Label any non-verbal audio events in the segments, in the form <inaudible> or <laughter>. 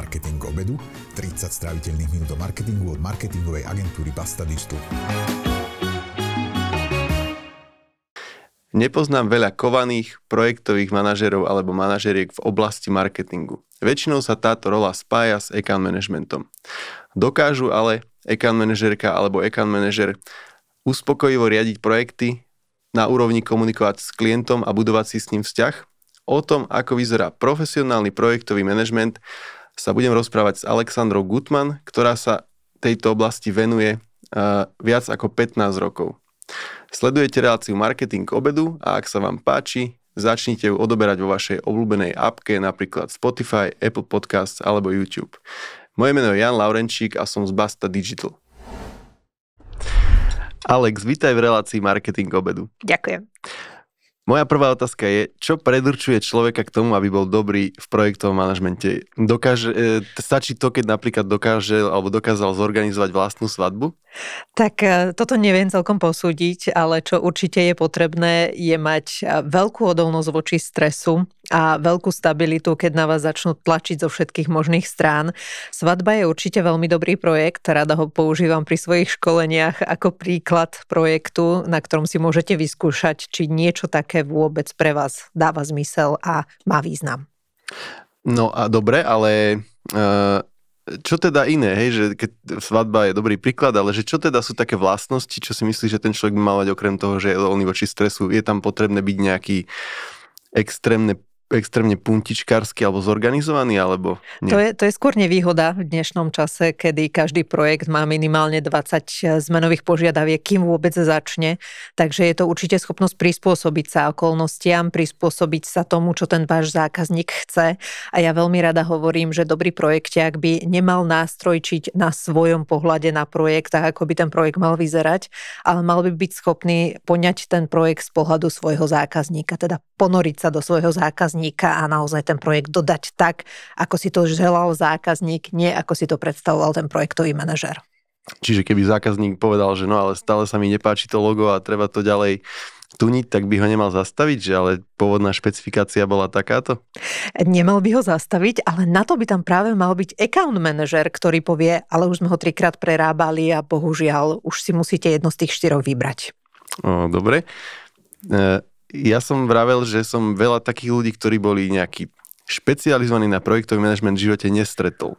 Marketing obedu, 30 stráviteľných minút do marketingu od marketingovej agentúry Basta Digital. Nepoznám veľa kovaných projektových manažerov alebo manažeriek v oblasti marketingu. Väčšinou sa táto rola spája s account managementom. Dokážu ale account manažerka alebo account manažer uspokojivo riadiť projekty, na úrovni komunikovať s klientom a budovať si s ním vzťah? O tom, ako vyzerá profesionálny projektový manažment, sa budem rozprávať s Alexandrou Gutman, ktorá sa tejto oblasti venuje eh, viac ako 15 rokov. Sledujete reláciu Marketing k obedu a ak sa vám páči, začnite ju odoberať vo vašej obľúbenej appke, napríklad Spotify, Apple Podcasts alebo YouTube. Moje meno je Jan Laurenčík a som z Basta Digital. Alex, vítaj v relácii Marketing k obedu. Ďakujem. Moja prvá otázka je, čo predurčuje človeka k tomu, aby bol dobrý v projektovom manažmente? Dokáže, e, stačí to, keď napríklad dokáže alebo dokázal zorganizovať vlastnú svadbu? Tak e, toto neviem celkom posúdiť, ale čo určite je potrebné, je mať e, veľkú odolnosť voči stresu a veľkú stabilitu, keď na vás začnú tlačiť zo všetkých možných strán. Svadba je určite veľmi dobrý projekt, rada ho používam pri svojich školeniach ako príklad projektu, na ktorom si môžete vyskúšať, či niečo také vôbec pre vás dáva zmysel a má význam. No a dobre, ale e, čo teda iné, hej, že keď svadba je dobrý príklad, ale že čo teda sú také vlastnosti, čo si myslíš, že ten človek by mal mať okrem toho, že je voľný voči stresu, je tam potrebné byť nejaký extrémne extrémne puntičkársky alebo zorganizovaný, alebo nie? To je, to je skôr nevýhoda v dnešnom čase, kedy každý projekt má minimálne 20 eh, zmenových požiadaviek, kým vôbec začne. Takže je to určite schopnosť prispôsobiť sa okolnostiam, prispôsobiť sa tomu, čo ten váš zákazník chce. A ja veľmi rada hovorím, že dobrý ak by nemal nástrojčiť na svojom pohľade na projekt, tak ako by ten projekt mal vyzerať, ale mal by byť schopný poňať ten projekt z pohľadu svojho zákazníka, teda ponoriť sa do svojho zákazníka zákazníka a naozaj ten projekt dodať tak, ako si to želal zákazník, nie ako si to predstavoval ten projektový manažer. Čiže keby zákazník povedal, že no ale stále sa mi nepáči to logo a treba to ďalej tuniť, tak by ho nemal zastaviť, že ale pôvodná špecifikácia bola takáto? Nemal by ho zastaviť, ale na to by tam práve mal byť account manager, ktorý povie, ale už sme ho trikrát prerábali a bohužiaľ už si musíte jedno z tých štyroch vybrať. O, dobre. E, ja som vravel, že som veľa takých ľudí, ktorí boli nejakí špecializovaní na projektový manažment v živote nestretol.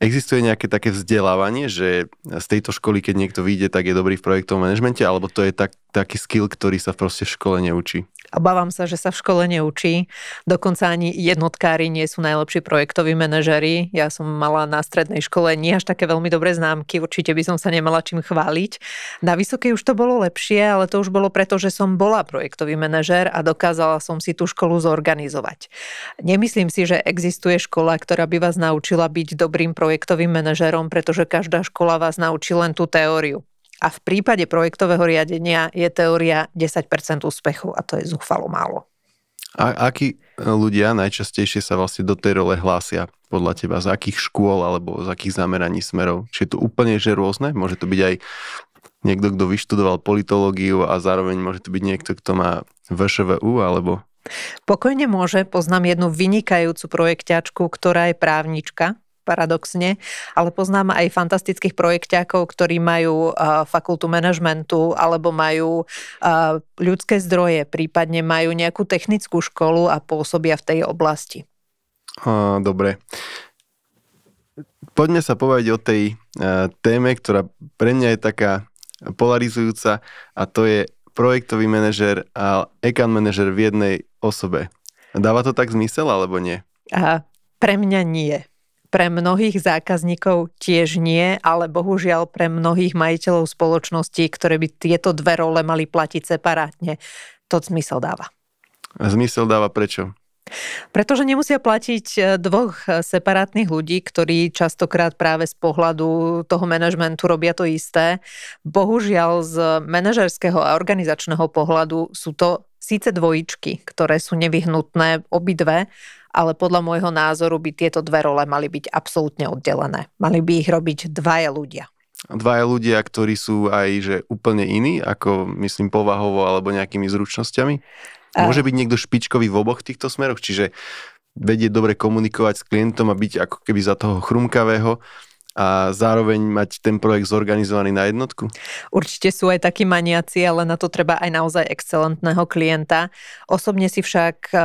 Existuje nejaké také vzdelávanie, že z tejto školy, keď niekto vyjde, tak je dobrý v projektovom manažmente, alebo to je tak, taký skill, ktorý sa proste v škole neučí? Obávam sa, že sa v škole neučí. Dokonca ani jednotkári nie sú najlepší projektoví manažeri. Ja som mala na strednej škole nie až také veľmi dobré známky, určite by som sa nemala čím chváliť. Na vysokej už to bolo lepšie, ale to už bolo preto, že som bola projektový manažer a dokázala som si tú školu zorganizovať. Nemyslím si, že existuje škola, ktorá by vás naučila byť dobrým projektom projektovým manažerom, pretože každá škola vás naučí len tú teóriu. A v prípade projektového riadenia je teória 10% úspechu a to je zúfalo málo. A akí ľudia najčastejšie sa vlastne do tej role hlásia podľa teba? Z akých škôl alebo z akých zameraní smerov? Či je to úplne že rôzne? Môže to byť aj niekto, kto vyštudoval politológiu a zároveň môže to byť niekto, kto má VŠVU alebo... Pokojne môže. Poznám jednu vynikajúcu projekťačku, ktorá je právnička paradoxne, ale poznám aj fantastických projekťákov, ktorí majú fakultu manažmentu alebo majú ľudské zdroje, prípadne majú nejakú technickú školu a pôsobia v tej oblasti. Dobre. Poďme sa povedať o tej téme, ktorá pre mňa je taká polarizujúca a to je projektový manažer a account manažer v jednej osobe. Dáva to tak zmysel alebo nie? Aha, pre mňa nie. Pre mnohých zákazníkov tiež nie, ale bohužiaľ pre mnohých majiteľov spoločností, ktoré by tieto dve role mali platiť separátne, to zmysel dáva. A zmysel dáva prečo? Pretože nemusia platiť e, dvoch e, separátnych ľudí, ktorí častokrát práve z pohľadu toho manažmentu robia to isté. Bohužiaľ z manažerského a organizačného pohľadu sú to síce dvojičky, ktoré sú nevyhnutné obidve, ale podľa môjho názoru by tieto dve role mali byť absolútne oddelené. Mali by ich robiť dvaja ľudia. Dvaja ľudia, ktorí sú aj že úplne iní, ako myslím povahovo alebo nejakými zručnosťami. Môže byť niekto špičkový v oboch týchto smeroch, čiže vedieť dobre komunikovať s klientom a byť ako keby za toho chrumkavého a zároveň mať ten projekt zorganizovaný na jednotku? Určite sú aj takí maniaci, ale na to treba aj naozaj excelentného klienta. Osobne si však eh,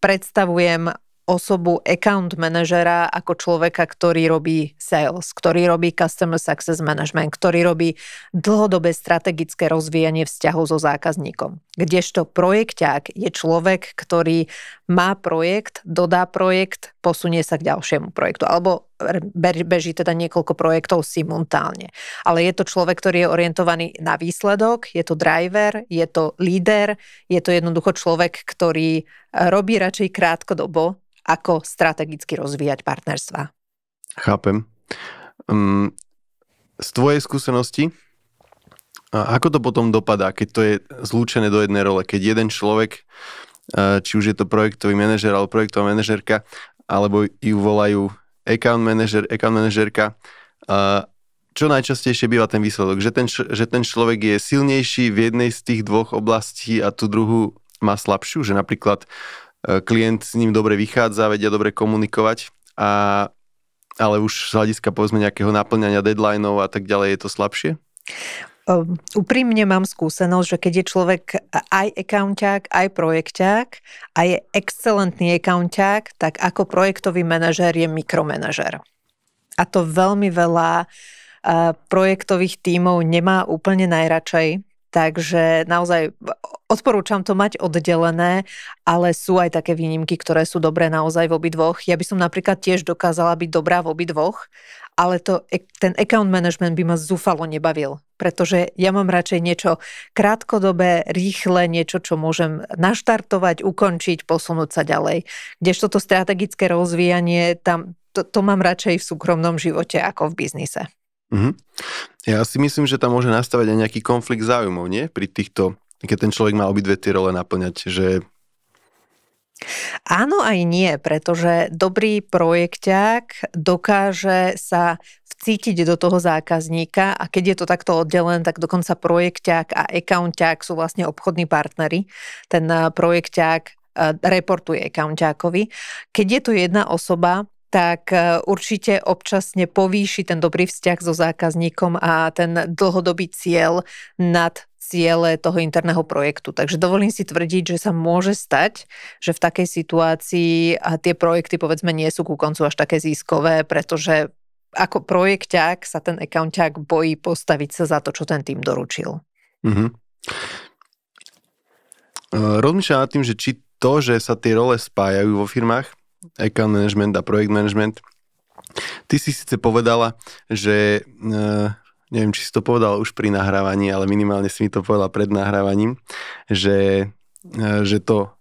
predstavujem osobu account manažera ako človeka, ktorý robí sales, ktorý robí customer success management, ktorý robí dlhodobé strategické rozvíjanie vzťahov so zákazníkom. Kdežto projekťák je človek, ktorý má projekt, dodá projekt, posunie sa k ďalšiemu projektu. Alebo beží teda niekoľko projektov simultálne. Ale je to človek, ktorý je orientovaný na výsledok, je to driver, je to líder, je to jednoducho človek, ktorý e, robí radšej krátkodobo, ako strategicky rozvíjať partnerstva. Chápem. Um, z tvojej skúsenosti, a ako to potom dopadá, keď to je zlúčené do jednej role? Keď jeden človek, e, či už je to projektový manažer alebo projektová manažerka, alebo ju volajú account manager, account manažerka. Čo najčastejšie býva ten výsledok? Že ten, že ten človek je silnejší v jednej z tých dvoch oblastí a tú druhú má slabšiu, že napríklad e, klient s ním dobre vychádza, vedia dobre komunikovať, a, ale už z hľadiska povedzme nejakého naplňania deadlineov a tak ďalej je to slabšie? Ehm, úprimne mám skúsenosť, že keď je človek aj accounták, aj projekťák a je excelentný accounták, tak ako projektový manažer je mikromanažer. A to veľmi veľa eh, projektových tímov nemá úplne najradšej, Takže naozaj odporúčam to mať oddelené, ale sú aj také výnimky, ktoré sú dobré naozaj v obidvoch. Ja by som napríklad tiež dokázala byť dobrá v obidvoch, ale to, ten account management by ma zúfalo nebavil, pretože ja mám radšej niečo krátkodobé, rýchle, niečo, čo môžem naštartovať, ukončiť, posunúť sa ďalej. Kdežto to strategické rozvíjanie, tam, to, to mám radšej v súkromnom živote ako v biznise. Mm-hmm. Ja si myslím, že tam môže nastávať aj nejaký konflikt záujmov, nie? Pri týchto, keď ten človek má obidve tie role naplňať, že Áno aj nie, pretože dobrý projekťák dokáže sa vcítiť do toho zákazníka a keď je to takto oddelené, tak dokonca projekťák a accounták sú vlastne obchodní partnery. Ten eh, projekťák eh, reportuje accountákovi. Keď je tu jedna osoba, tak e, určite občasne povýši ten dobrý vzťah so zákazníkom a ten dlhodobý cieľ nad ciele toho interného projektu. Takže dovolím si tvrdiť, že sa môže stať, že v takej situácii a tie projekty povedzme nie sú ku koncu až také ziskové, pretože ako projekťák sa ten accounták bojí postaviť sa za to, čo ten tým doručil. Mm-hmm. Rozmýšľam nad tým, že či to, že sa tie role spájajú vo firmách, account management a projekt management. Ty si síce povedala, že e, neviem, či si to povedal už pri nahrávaní, ale minimálne si mi to povedal pred nahrávaním, že, e, že to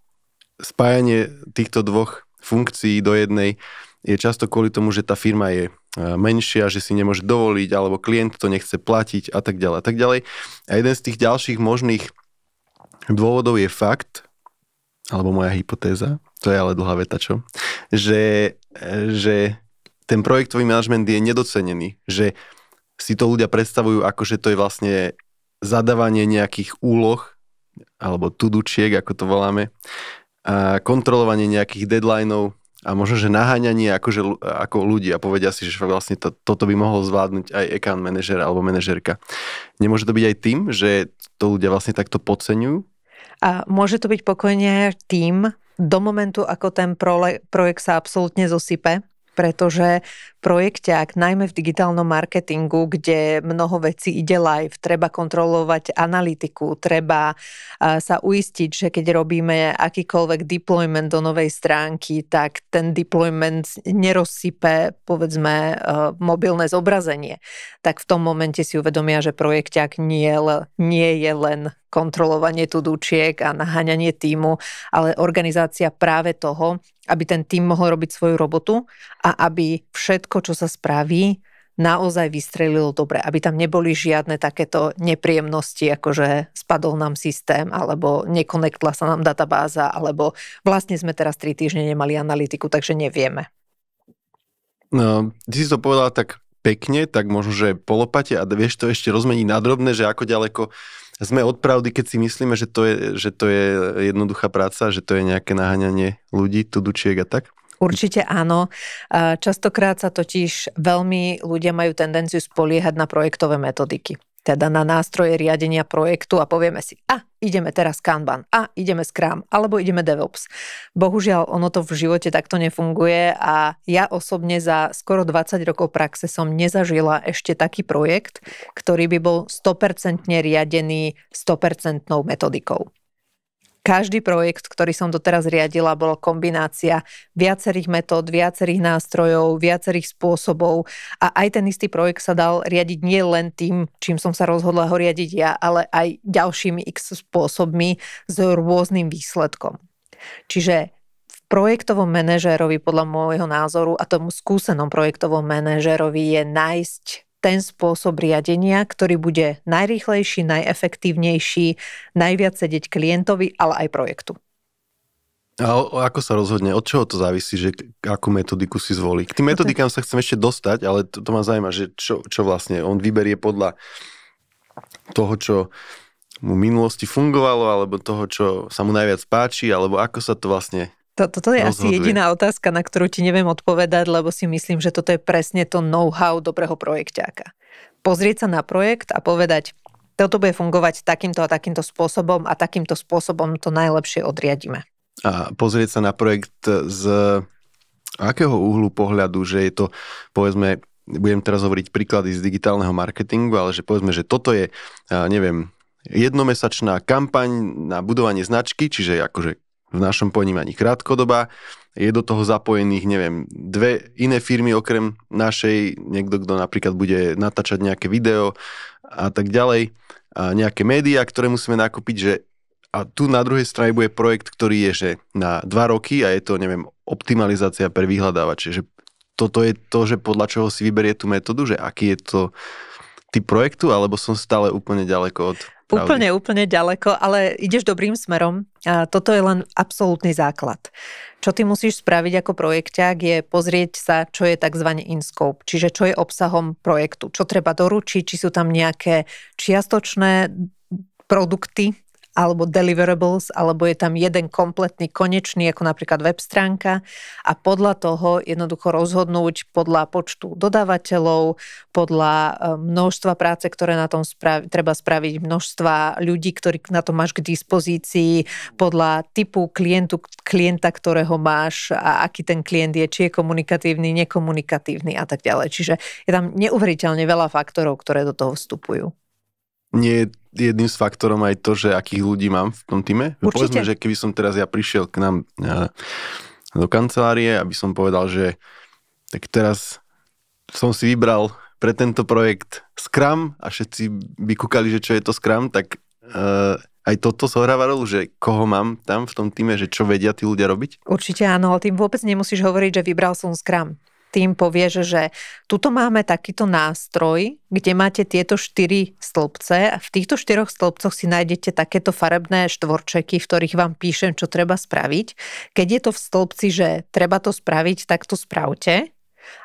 spájanie týchto dvoch funkcií do jednej je často kvôli tomu, že tá firma je e, menšia, že si nemôže dovoliť, alebo klient to nechce platiť a tak ďalej a tak ďalej. A jeden z tých ďalších možných dôvodov je fakt, alebo moja hypotéza, to je ale dlhá veta, čo? Že, že ten projektový manažment je nedocenený, že si to ľudia predstavujú ako, že to je vlastne zadávanie nejakých úloh, alebo tudučiek, ako to voláme, a kontrolovanie nejakých deadlineov a možno, že naháňanie akože, ako ľudia povedia si, že vlastne to, toto by mohol zvládnuť aj account manažer alebo manažerka. Nemôže to byť aj tým, že to ľudia vlastne takto podceňujú a môže to byť pokojne tým, do momentu, ako ten projekt sa absolútne zosype, pretože projekťák, najmä v digitálnom marketingu, kde mnoho vecí ide live, treba kontrolovať analytiku, treba sa uistiť, že keď robíme akýkoľvek deployment do novej stránky, tak ten deployment nerozsype, povedzme, e, mobilné zobrazenie. Tak v tom momente si uvedomia, že projekťák nie, nie je len kontrolovanie tudučiek a naháňanie týmu, ale organizácia práve toho, aby ten tým mohol robiť svoju robotu a aby všetko, čo sa spraví, naozaj vystrelilo dobre, aby tam neboli žiadne takéto nepríjemnosti, ako že spadol nám systém, alebo nekonektla sa nám databáza, alebo vlastne sme teraz tri týždne nemali analytiku, takže nevieme. No, ty si to povedala tak pekne, tak možno, že polopate a vieš to ešte rozmeniť nadrobne, že ako ďaleko sme od pravdy, keď si myslíme, že to, je, že to je jednoduchá práca, že to je nejaké naháňanie ľudí, tudučiek a tak? Určite áno. Častokrát sa totiž veľmi ľudia majú tendenciu spoliehať na projektové metodiky teda na nástroje riadenia projektu a povieme si, a ideme teraz Kanban, a ideme Scrum, alebo ideme DevOps. Bohužiaľ, ono to v živote takto nefunguje a ja osobne za skoro 20 rokov praxe som nezažila ešte taký projekt, ktorý by bol 100% riadený 100% metodikou. Každý projekt, ktorý som doteraz riadila, bola kombinácia viacerých metód, viacerých nástrojov, viacerých spôsobov a aj ten istý projekt sa dal riadiť nie len tým, čím som sa rozhodla ho riadiť ja, ale aj ďalšími x spôsobmi s rôznym výsledkom. Čiže v projektovom manažérovi podľa môjho názoru a tomu skúsenom projektovom manažérovi je nájsť ten spôsob riadenia, ktorý bude najrýchlejší, najefektívnejší, najviac sedieť klientovi, ale aj projektu. A ako sa rozhodne? Od čoho to závisí, že akú metodiku si zvolí? K tým metodikám sa chcem ešte dostať, ale to, to ma zaujíma, že čo, čo vlastne on vyberie podľa toho, čo mu v minulosti fungovalo, alebo toho, čo sa mu najviac páči, alebo ako sa to vlastne to, toto je rozhoduje. asi jediná otázka, na ktorú ti neviem odpovedať, lebo si myslím, že toto je presne to know-how dobrého projekťáka. Pozrieť sa na projekt a povedať, toto bude fungovať takýmto a takýmto spôsobom a takýmto spôsobom to najlepšie odriadíme. A pozrieť sa na projekt z akého uhlu pohľadu, že je to, povedzme, budem teraz hovoriť príklady z digitálneho marketingu, ale že povedzme, že toto je, neviem, jednomesačná kampaň na budovanie značky, čiže akože v našom ponímaní krátkodoba. Je do toho zapojených, neviem, dve iné firmy okrem našej, niekto, kto napríklad bude natáčať nejaké video a tak ďalej, a nejaké médiá, ktoré musíme nakúpiť, že a tu na druhej strane bude projekt, ktorý je že na dva roky a je to, neviem, optimalizácia pre vyhľadávače. Že toto je to, že podľa čoho si vyberie tú metódu, že aký je to typ projektu, alebo som stále úplne ďaleko od... Pravdy. Úplne, úplne ďaleko, ale ideš dobrým smerom. A toto je len absolútny základ. Čo ty musíš spraviť ako projekťák je pozrieť sa, čo je tzv. inscope, čiže čo je obsahom projektu, čo treba doručiť, či sú tam nejaké čiastočné produkty, alebo deliverables, alebo je tam jeden kompletný konečný, ako napríklad web stránka a podľa toho jednoducho rozhodnúť podľa počtu dodávateľov, podľa e, množstva práce, ktoré na tom spravi, treba spraviť, množstva ľudí, ktorí na to máš k dispozícii, podľa typu klientu, klienta, ktorého máš a aký ten klient je, či je komunikatívny, nekomunikatívny a tak ďalej. Čiže je tam neuveriteľne veľa faktorov, ktoré do toho vstupujú nie je jedným z faktorom aj to, že akých ľudí mám v tom týme? Určite. Povedzme, že keby som teraz ja prišiel k nám e, do kancelárie, aby som povedal, že tak teraz som si vybral pre tento projekt Scrum a všetci by kúkali, že čo je to Scrum, tak uh, aj toto zohráva rolu, že koho mám tam v tom týme, že čo vedia tí ľudia robiť? Určite áno, ale tým vôbec nemusíš hovoriť, že vybral som Scrum tým povieš, že tuto máme takýto nástroj, kde máte tieto štyri stĺpce a v týchto štyroch stĺpcoch si nájdete takéto farebné štvorčeky, v ktorých vám píšem, čo treba spraviť. Keď je to v stĺpci, že treba to spraviť, tak to spravte.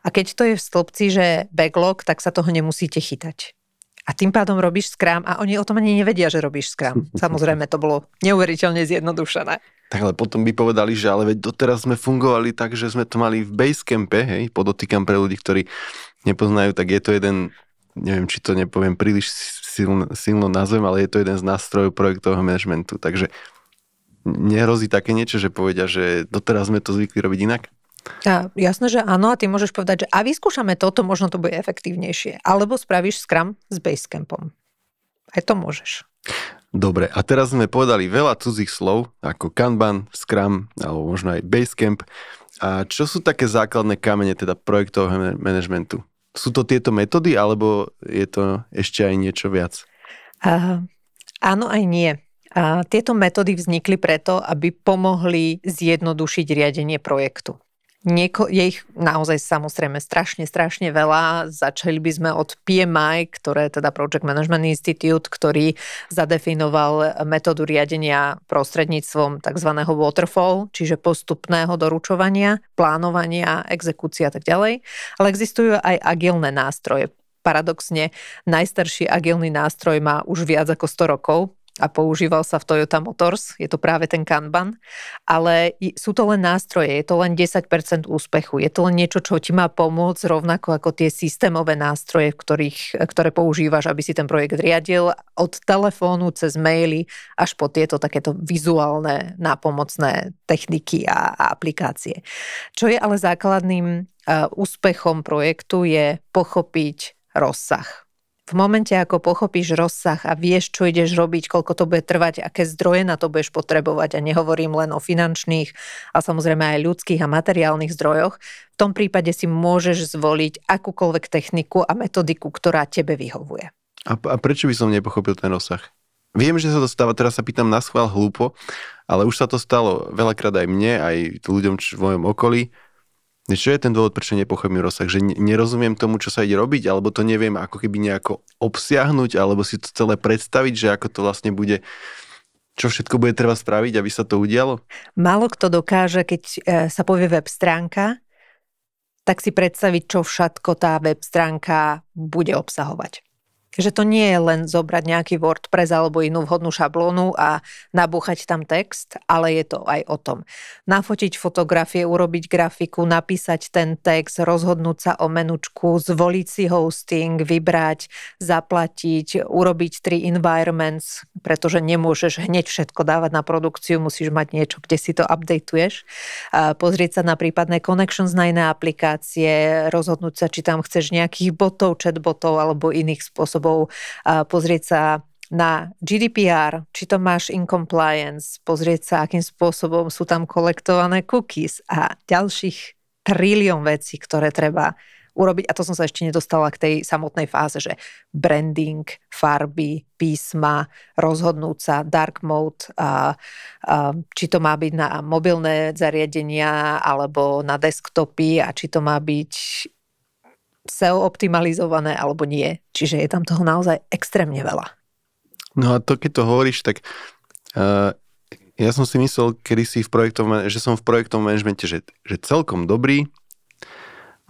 A keď to je v stĺpci, že backlog, tak sa toho nemusíte chytať. A tým pádom robíš skrám a oni o tom ani nevedia, že robíš skrám. <laughs> Samozrejme, to bolo neuveriteľne zjednodušené. Tak ale potom by povedali, že ale veď doteraz sme fungovali tak, že sme to mali v Basecampe, hej, podotýkam pre ľudí, ktorí nepoznajú, tak je to jeden, neviem, či to nepoviem príliš silno, silno nazvem, ale je to jeden z nástrojov projektového manažmentu. Takže nehrozí také niečo, že povedia, že doteraz sme to zvykli robiť inak? A, jasné, že áno, a ty môžeš povedať, že a vyskúšame toto, možno to bude efektívnejšie. Alebo spravíš Scrum s Basecampom. Aj to môžeš. Dobre, a teraz sme povedali veľa cudzích slov, ako Kanban, Scrum, alebo možno aj Basecamp. A čo sú také základné kamene teda projektového manažmentu? Sú to tieto metódy, alebo je to ešte aj niečo viac? Uh, áno aj nie. A tieto metódy vznikli preto, aby pomohli zjednodušiť riadenie projektu. Nieko, je ich naozaj samozrejme strašne, strašne veľa. Začali by sme od PMI, ktoré je teda Project Management Institute, ktorý zadefinoval metódu riadenia prostredníctvom tzv. waterfall, čiže postupného doručovania, plánovania, exekúcia a tak ďalej. Ale existujú aj agilné nástroje. Paradoxne, najstarší agilný nástroj má už viac ako 100 rokov, a používal sa v Toyota Motors, je to práve ten Kanban, ale sú to len nástroje, je to len 10% úspechu, je to len niečo, čo ti má pomôcť rovnako ako tie systémové nástroje, ktorých, ktoré používaš, aby si ten projekt riadil od telefónu cez maily až po tieto takéto vizuálne nápomocné techniky a, a aplikácie. Čo je ale základným uh, úspechom projektu je pochopiť rozsah v momente, ako pochopíš rozsah a vieš, čo ideš robiť, koľko to bude trvať, aké zdroje na to budeš potrebovať, a nehovorím len o finančných a samozrejme aj ľudských a materiálnych zdrojoch, v tom prípade si môžeš zvoliť akúkoľvek techniku a metodiku, ktorá tebe vyhovuje. A, a prečo by som nepochopil ten rozsah? Viem, že sa to stáva, teraz sa pýtam na schvál hlúpo, ale už sa to stalo veľakrát aj mne, aj ľuďom v mojom okolí, čo je ten dôvod, prečo nepochopím rozsah? Že nerozumiem tomu, čo sa ide robiť, alebo to neviem ako keby nejako obsiahnuť, alebo si to celé predstaviť, že ako to vlastne bude čo všetko bude treba spraviť, aby sa to udialo? Málo kto dokáže, keď e, sa povie web stránka, tak si predstaviť, čo všetko tá web stránka bude obsahovať. Že to nie je len zobrať nejaký WordPress alebo inú vhodnú šablónu a nabúchať tam text, ale je to aj o tom. Nafotiť fotografie, urobiť grafiku, napísať ten text, rozhodnúť sa o menučku, zvoliť si hosting, vybrať, zaplatiť, urobiť tri environments, pretože nemôžeš hneď všetko dávať na produkciu, musíš mať niečo, kde si to updateuješ. Pozrieť sa na prípadné connections na iné aplikácie, rozhodnúť sa, či tam chceš nejakých botov, chatbotov alebo iných spôsobov spôsobov, pozrieť sa na GDPR, či to máš in compliance, pozrieť sa, akým spôsobom sú tam kolektované cookies a ďalších trilión vecí, ktoré treba urobiť. A to som sa ešte nedostala k tej samotnej fáze, že branding, farby, písma, rozhodnúť sa, dark mode, a, a, či to má byť na mobilné zariadenia alebo na desktopy a či to má byť SEO optimalizované alebo nie. Čiže je tam toho naozaj extrémne veľa. No a to, keď to hovoríš, tak uh, ja som si myslel kedysi v projektom, že som v projektovom manažmente, že, že celkom dobrý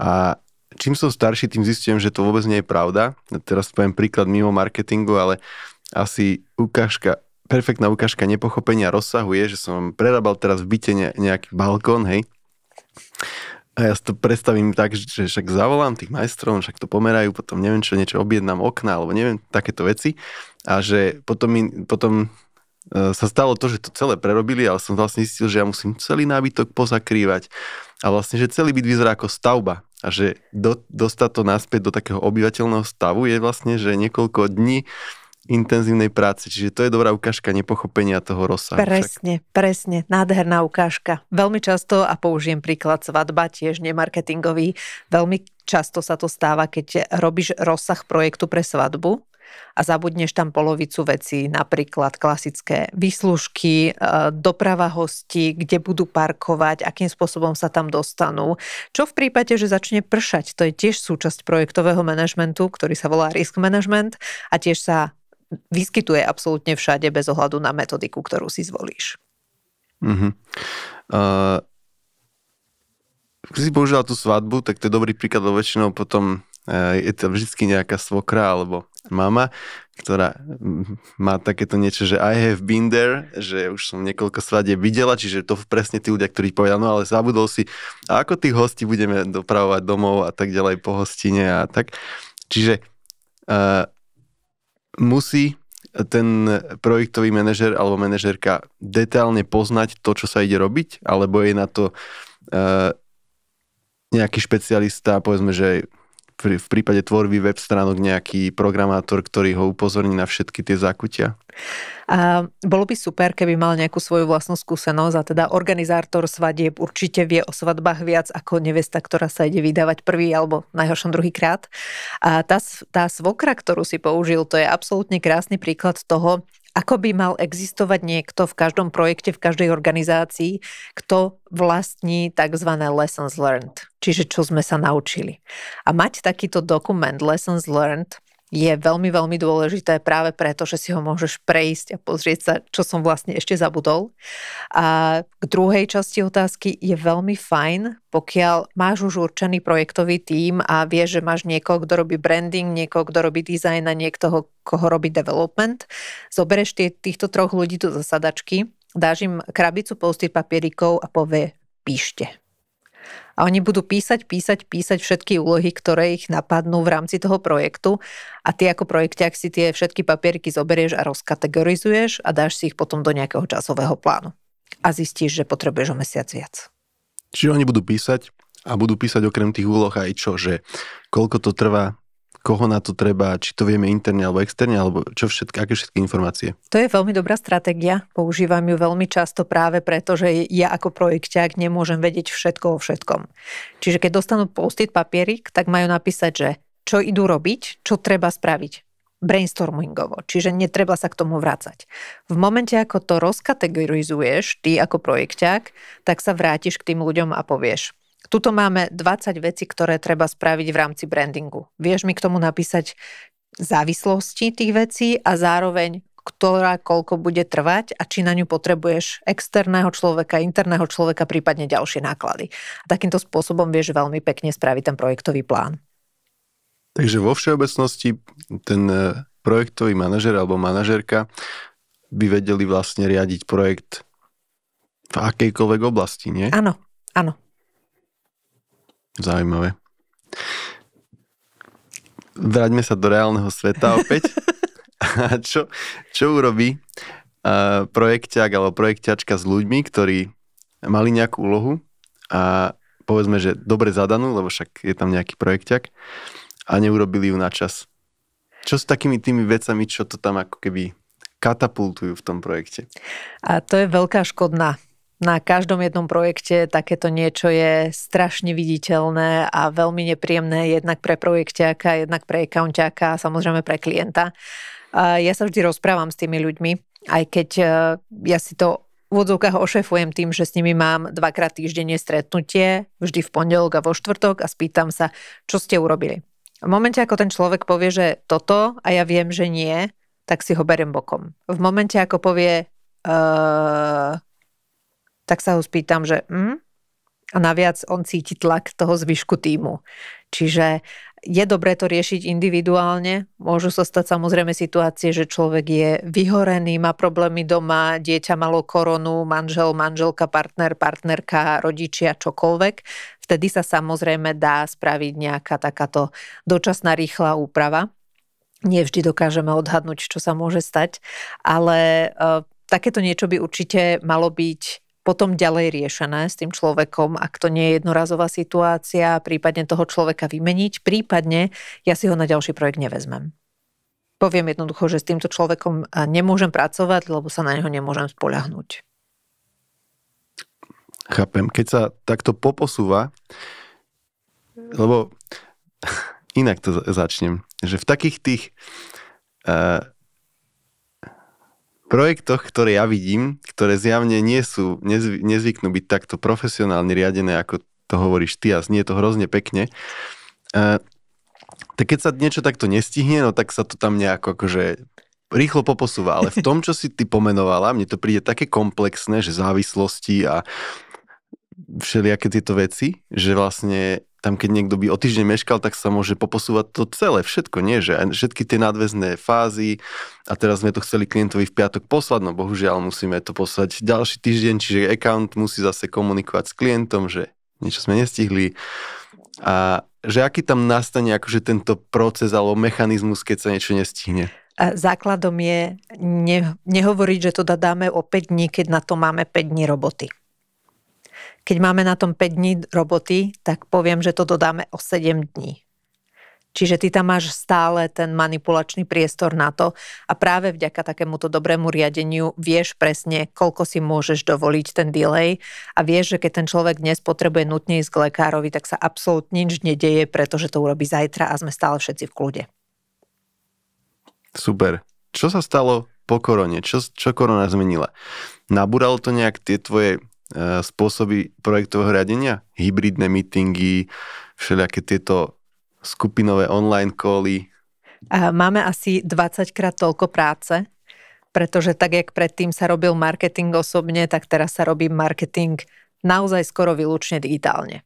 a čím som starší, tým zistím, že to vôbec nie je pravda. Teraz poviem príklad mimo marketingu, ale asi ukážka, perfektná ukážka nepochopenia rozsahu je, že som prerabal teraz v byte nejaký balkón, hej, a ja si to predstavím tak, že však zavolám tých majstrov, však to pomerajú, potom neviem čo, niečo objednám okna, alebo neviem, takéto veci. A že potom, mi, potom e, sa stalo to, že to celé prerobili, ale som vlastne zistil, že ja musím celý nábytok pozakrývať. A vlastne, že celý byt vyzerá ako stavba. A že do, dostať to naspäť do takého obyvateľného stavu je vlastne, že niekoľko dní intenzívnej práce. Čiže to je dobrá ukážka nepochopenia toho rozsahu. Presne, však. presne. Nádherná ukážka. Veľmi často, a použijem príklad svadba, tiež nemarketingový, veľmi často sa to stáva, keď robíš rozsah projektu pre svadbu a zabudneš tam polovicu vecí, napríklad klasické výslužky, e, doprava hostí, kde budú parkovať, akým spôsobom sa tam dostanú. Čo v prípade, že začne pršať, to je tiež súčasť projektového manažmentu, ktorý sa volá risk management a tiež sa vyskytuje absolútne všade bez ohľadu na metodiku, ktorú si zvolíš. Uh-huh. Uh, keď si použila tú svadbu, tak to je dobrý príklad, lebo väčšinou potom uh, je to vždy nejaká svokra alebo mama, ktorá má takéto niečo, že I have been there, že už som niekoľko svadieb videla, čiže to presne tí ľudia, ktorí povedali, no ale zabudol si, a ako tých hostí budeme dopravovať domov a tak ďalej po hostine a tak. Čiže uh, musí ten projektový manažer alebo manažerka detálne poznať to, čo sa ide robiť, alebo je na to uh, nejaký špecialista, povedzme, že v prípade tvorby web stránok nejaký programátor, ktorý ho upozorní na všetky tie zákutia? A bolo by super, keby mal nejakú svoju vlastnú skúsenosť a teda organizátor svadieb určite vie o svadbách viac ako nevesta, ktorá sa ide vydávať prvý alebo najhoršom druhý krát. A tá, tá svokra, ktorú si použil, to je absolútne krásny príklad toho, ako by mal existovať niekto v každom projekte, v každej organizácii, kto vlastní tzv. lessons learned, čiže čo sme sa naučili. A mať takýto dokument lessons learned je veľmi, veľmi dôležité práve preto, že si ho môžeš prejsť a pozrieť sa, čo som vlastne ešte zabudol. A k druhej časti otázky je veľmi fajn, pokiaľ máš už určený projektový tím a vieš, že máš niekoho, kto robí branding, niekoho, kto robí design a niekoho, koho robí development. Zobereš tie, týchto troch ľudí do zasadačky, dáš im krabicu post papierikov a povie, píšte a oni budú písať, písať, písať všetky úlohy, ktoré ich napadnú v rámci toho projektu a ty ako projekťák si tie všetky papierky zoberieš a rozkategorizuješ a dáš si ich potom do nejakého časového plánu a zistíš, že potrebuješ o mesiac viac. Čiže oni budú písať a budú písať okrem tých úloh aj čo, že koľko to trvá koho na to treba, či to vieme interne alebo externe, alebo čo všetky, aké všetky informácie? To je veľmi dobrá stratégia. Používam ju veľmi často práve preto, že ja ako projekťák nemôžem vedieť všetko o všetkom. Čiže keď dostanú postiť papierik, tak majú napísať, že čo idú robiť, čo treba spraviť brainstormingovo, čiže netreba sa k tomu vrácať. V momente, ako to rozkategorizuješ ty ako projekťák, tak sa vrátiš k tým ľuďom a povieš, tuto máme 20 vecí, ktoré treba spraviť v rámci brandingu. Vieš mi k tomu napísať závislosti tých vecí a zároveň ktorá koľko bude trvať a či na ňu potrebuješ externého človeka, interného človeka, prípadne ďalšie náklady. A takýmto spôsobom vieš veľmi pekne spraviť ten projektový plán. Takže vo všeobecnosti ten e, projektový manažer alebo manažerka by vedeli vlastne riadiť projekt v akejkoľvek oblasti, nie? Áno, áno. Zaujímavé. Vráťme sa do reálneho sveta opäť. <laughs> A čo, čo urobí uh, projekťák alebo projekťačka s ľuďmi, ktorí mali nejakú úlohu a povedzme, že dobre zadanú, lebo však je tam nejaký projekťák a neurobili ju na čas. Čo s takými tými vecami, čo to tam ako keby katapultujú v tom projekte? A to je veľká škodná na každom jednom projekte takéto niečo je strašne viditeľné a veľmi nepríjemné jednak pre projektiaka, jednak pre accountiaka a samozrejme pre klienta. Ja sa vždy rozprávam s tými ľuďmi, aj keď e, ja si to v odzovkách ošefujem tým, že s nimi mám dvakrát týždenne stretnutie, vždy v pondelok a vo štvrtok a spýtam sa, čo ste urobili. V momente, ako ten človek povie, že toto a ja viem, že nie, tak si ho beriem bokom. V momente, ako povie, uh, tak sa ho spýtam, že mm? a naviac on cíti tlak toho zvyšku týmu. Čiže je dobré to riešiť individuálne. Môžu sa stať samozrejme situácie, že človek je vyhorený, má problémy doma, dieťa malo koronu, manžel, manželka, partner, partnerka, rodičia, čokoľvek. Vtedy sa samozrejme dá spraviť nejaká takáto dočasná rýchla úprava. Nie vždy dokážeme odhadnúť, čo sa môže stať, ale eh, takéto niečo by určite malo byť potom ďalej riešené s tým človekom, ak to nie je jednorazová situácia, prípadne toho človeka vymeniť, prípadne ja si ho na ďalší projekt nevezmem. Poviem jednoducho, že s týmto človekom nemôžem pracovať, lebo sa na neho nemôžem spoľahnúť. Chápem. Keď sa takto poposúva, lebo <laughs> inak to začnem, že v takých tých uh, projektoch, ktoré ja vidím, ktoré zjavne nie sú, nezvy, nezvyknú byť takto profesionálne riadené, ako to hovoríš ty a znie to hrozne pekne, uh, tak keď sa niečo takto nestihne, no tak sa to tam nejako akože rýchlo poposúva. Ale v tom, čo si ty pomenovala, mne to príde také komplexné, že závislosti a všelijaké tieto veci, že vlastne tam keď niekto by o týždeň meškal, tak sa môže poposúvať to celé, všetko, nie? Že všetky tie nadväzné fázy a teraz sme to chceli klientovi v piatok poslať, no bohužiaľ musíme to poslať ďalší týždeň, čiže account musí zase komunikovať s klientom, že niečo sme nestihli a že aký tam nastane akože tento proces alebo mechanizmus, keď sa niečo nestihne? A základom je ne, nehovoriť, že to dáme o 5 dní, keď na to máme 5 dní roboty. Keď máme na tom 5 dní roboty, tak poviem, že to dodáme o 7 dní. Čiže ty tam máš stále ten manipulačný priestor na to a práve vďaka takémuto dobrému riadeniu vieš presne, koľko si môžeš dovoliť ten delay a vieš, že keď ten človek dnes potrebuje nutne ísť k lekárovi, tak sa absolútne nič nedeje, pretože to urobí zajtra a sme stále všetci v kľude. Super. Čo sa stalo po korone? Čo, čo korona zmenila? Nabúralo to nejak tie tvoje E, spôsoby projektového riadenia, hybridné meetingy, všelijaké tieto skupinové online koly. Máme asi 20 krát toľko práce, pretože tak, jak predtým sa robil marketing osobne, tak teraz sa robí marketing naozaj skoro výlučne digitálne.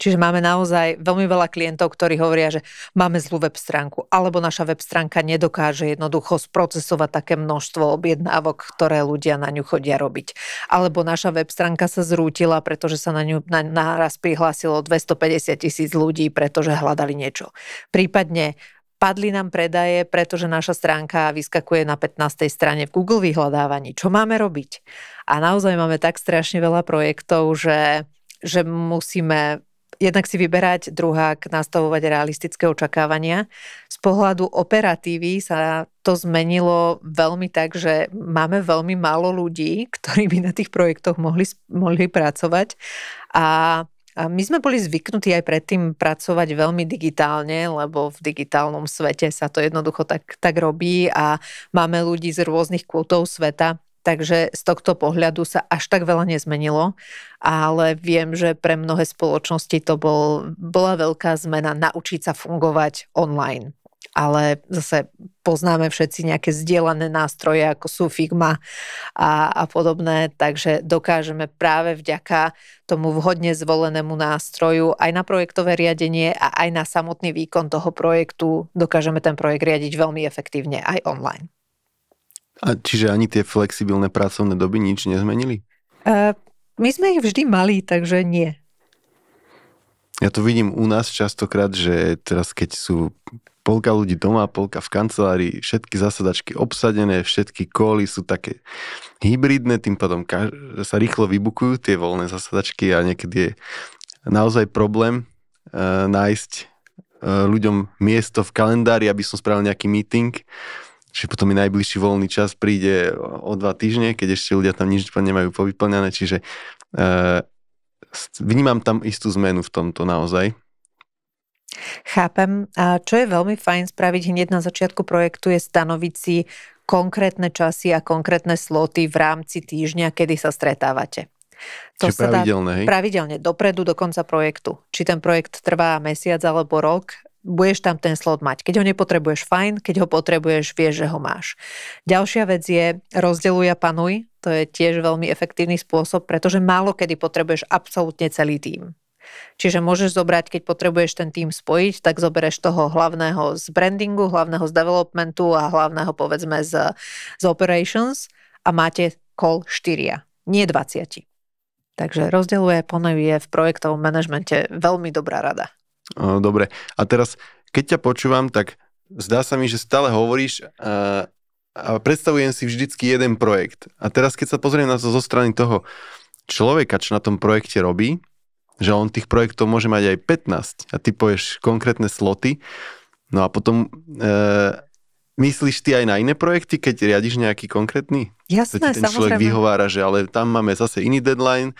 Čiže máme naozaj veľmi veľa klientov, ktorí hovoria, že máme zlú web stránku, alebo naša web stránka nedokáže jednoducho sprocesovať také množstvo objednávok, ktoré ľudia na ňu chodia robiť. Alebo naša web stránka sa zrútila, pretože sa na ňu na, prihlásilo 250 tisíc ľudí, pretože hľadali niečo. Prípadne padli nám predaje, pretože naša stránka vyskakuje na 15. strane v Google vyhľadávaní. Čo máme robiť? A naozaj máme tak strašne veľa projektov, že, že musíme jednak si vyberať, druhák nastavovať realistické očakávania. Z pohľadu operatívy sa to zmenilo veľmi tak, že máme veľmi málo ľudí, ktorí by na tých projektoch mohli, mohli pracovať a a my sme boli zvyknutí aj predtým pracovať veľmi digitálne, lebo v digitálnom svete sa to jednoducho tak, tak robí a máme ľudí z rôznych kútov sveta Takže z tohto pohľadu sa až tak veľa nezmenilo, ale viem, že pre mnohé spoločnosti to bol, bola veľká zmena naučiť sa fungovať online. Ale zase poznáme všetci nejaké zdieľané nástroje, ako sú Figma a, a podobné, takže dokážeme práve vďaka tomu vhodne zvolenému nástroju aj na projektové riadenie a aj na samotný výkon toho projektu dokážeme ten projekt riadiť veľmi efektívne aj online. A čiže ani tie flexibilné pracovné doby nič nezmenili? Uh, my sme ich vždy mali, takže nie. Ja to vidím u nás častokrát, že teraz keď sú polka ľudí doma, polka v kancelárii, všetky zasadačky obsadené, všetky koly sú také hybridné, tým pádom sa rýchlo vybukujú tie voľné zasadačky a niekedy je naozaj problém uh, nájsť uh, ľuďom miesto v kalendári, aby som spravil nejaký meeting Čiže potom mi najbližší voľný čas príde o dva týždne, keď ešte ľudia tam nič nemajú povyplňané, čiže e, vnímam tam istú zmenu v tomto naozaj. Chápem. A čo je veľmi fajn spraviť hneď na začiatku projektu je stanoviť si konkrétne časy a konkrétne sloty v rámci týždňa, kedy sa stretávate. To Čiže sa pravidelne, dá, hej? Pravidelne, dopredu do konca projektu. Či ten projekt trvá mesiac alebo rok, budeš tam ten slot mať. Keď ho nepotrebuješ, fajn, keď ho potrebuješ, vieš, že ho máš. Ďalšia vec je rozdeluj a panuj. To je tiež veľmi efektívny spôsob, pretože málo kedy potrebuješ absolútne celý tým. Čiže môžeš zobrať, keď potrebuješ ten tým spojiť, tak zobereš toho hlavného z brandingu, hlavného z developmentu a hlavného povedzme z, z operations a máte call 4, nie 20. Takže rozdeluje, ponovie v projektovom manažmente veľmi dobrá rada. Dobre. A teraz, keď ťa počúvam, tak zdá sa mi, že stále hovoríš a, a predstavujem si vždycky jeden projekt. A teraz, keď sa pozriem na to zo strany toho človeka, čo na tom projekte robí, že on tých projektov môže mať aj 15 a ty povieš konkrétne sloty, no a potom e, myslíš ty aj na iné projekty, keď riadiš nejaký konkrétny? Jasné, ten samozrejme. človek vyhovára, že ale tam máme zase iný deadline,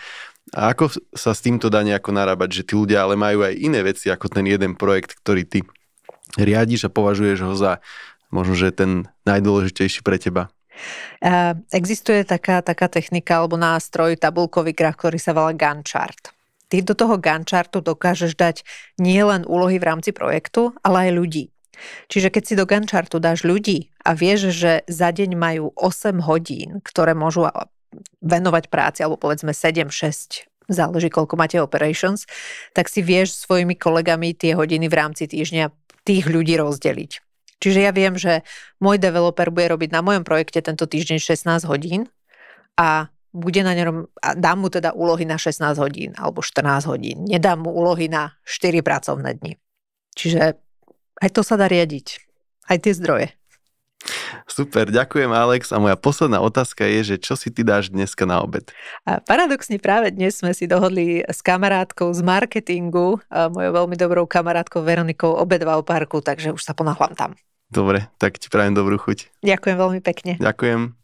a ako sa s týmto dá nejako narábať, že tí ľudia ale majú aj iné veci ako ten jeden projekt, ktorý ty riadiš a považuješ ho za možno, že ten najdôležitejší pre teba? Existuje taká, taká technika alebo nástroj, tabulkový graf, ktorý sa volá Gantt chart. Ty do toho Gantt chartu dokážeš dať nielen úlohy v rámci projektu, ale aj ľudí. Čiže keď si do Gantt chartu dáš ľudí a vieš, že za deň majú 8 hodín, ktoré môžu venovať práci, alebo povedzme 7-6 záleží koľko máte operations, tak si vieš svojimi kolegami tie hodiny v rámci týždňa tých ľudí rozdeliť. Čiže ja viem, že môj developer bude robiť na mojom projekte tento týždeň 16 hodín a bude na ňom, a dám mu teda úlohy na 16 hodín alebo 14 hodín. Nedám mu úlohy na 4 pracovné dni. Čiže aj to sa dá riadiť. Aj tie zdroje. Super, ďakujem Alex. A moja posledná otázka je, že čo si ty dáš dneska na obed? A paradoxne práve dnes sme si dohodli s kamarátkou z marketingu, mojou veľmi dobrou kamarátkou Veronikou obedva o parku, takže už sa ponáhlam tam. Dobre, tak ti prajem dobrú chuť. Ďakujem veľmi pekne. Ďakujem.